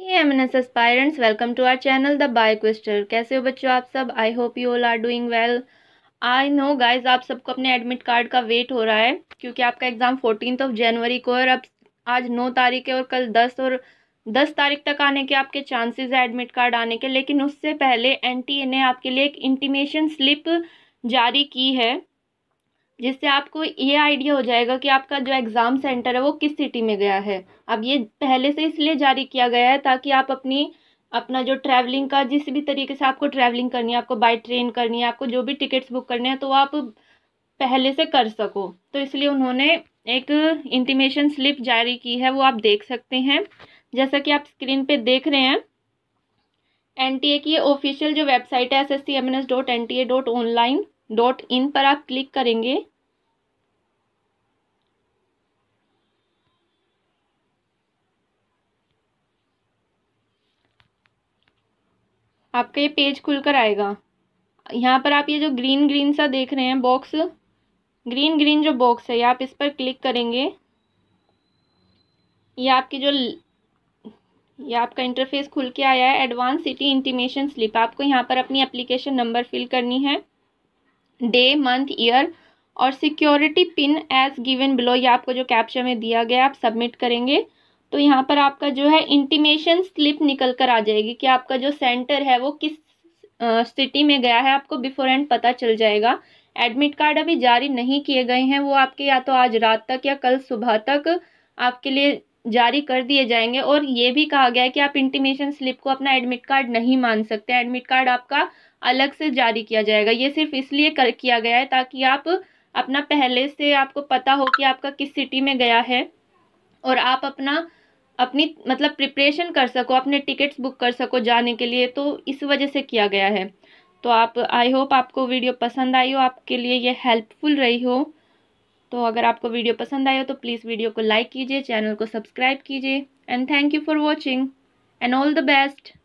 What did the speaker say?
aspirants aspirants welcome to our channel the by quizzer कैसे हो बच्चों आप सब I hope you all are doing well I know guys आप सबको अपने एडमिट कार्ड का वेट हो रहा है क्योंकि आपका एग्ज़ाम फोर्टीन ऑफ जनवरी को है और अब आज नौ तारीख है और कल दस और दस तारीख तक आने के आपके चांसेस है एडमिट कार्ड आने के लेकिन उससे पहले एन ने आपके लिए एक इंटीमेशन स्लिप जारी की है जिससे आपको ये आइडिया हो जाएगा कि आपका जो एग्ज़ाम सेंटर है वो किस सिटी में गया है अब ये पहले से इसलिए जारी किया गया है ताकि आप अपनी अपना जो ट्रैवलिंग का जिस भी तरीके से आपको ट्रैवलिंग करनी है आपको बाई ट्रेन करनी है आपको जो भी टिकट्स बुक करने हैं तो आप पहले से कर सको तो इसलिए उन्होंने एक इंटीमेशन स्लिप जारी की है वो आप देख सकते हैं जैसा कि आप स्क्रीन पे देख रहे हैं एन की ऑफिशियल जो वेबसाइट है S S C M N S dot N T A dot online dot in पर आप क्लिक करेंगे आपका ये पेज खुलकर आएगा यहाँ पर आप ये जो ग्रीन ग्रीन सा देख रहे हैं बॉक्स ग्रीन ग्रीन जो बॉक्स है ये आप इस पर क्लिक करेंगे ये आपकी जो ये आपका इंटरफेस खुल के आया है एडवांस सिटी इंटीमेशन स्लिप आपको यहाँ पर अपनी एप्लीकेशन नंबर फिल करनी है डे मंथ ईयर और security pin as given below ये आपको जो कैप्चर में दिया गया आप सबमिट करेंगे तो यहाँ पर आपका जो है इंटीमेशन स्लिप निकल कर आ जाएगी कि आपका जो सेंटर है वो किस सिटी में गया है आपको बिफोर एंड पता चल जाएगा एडमिट कार्ड अभी जारी नहीं किए गए हैं वो आपके या तो आज रात तक या कल सुबह तक आपके लिए जारी कर दिए जाएंगे और ये भी कहा गया है कि आप इंटीमेशन स्लिप को अपना एडमिट कार्ड नहीं मान सकते एडमिट कार्ड आपका अलग से जारी किया जाएगा ये सिर्फ इसलिए कर किया गया है ताकि आप अपना पहले से आपको पता हो कि आपका किस सिटी में गया है और आप अपना अपनी मतलब प्रिपरेशन कर सको अपने टिकट्स बुक कर सको जाने के लिए तो इस वजह से किया गया है तो आप आई होप आपको वीडियो पसंद आई हो आपके लिए ये हेल्पफुल रही हो तो अगर आपको वीडियो पसंद आए तो प्लीज़ वीडियो को लाइक कीजिए चैनल को सब्सक्राइब कीजिए and thank you for watching and all the best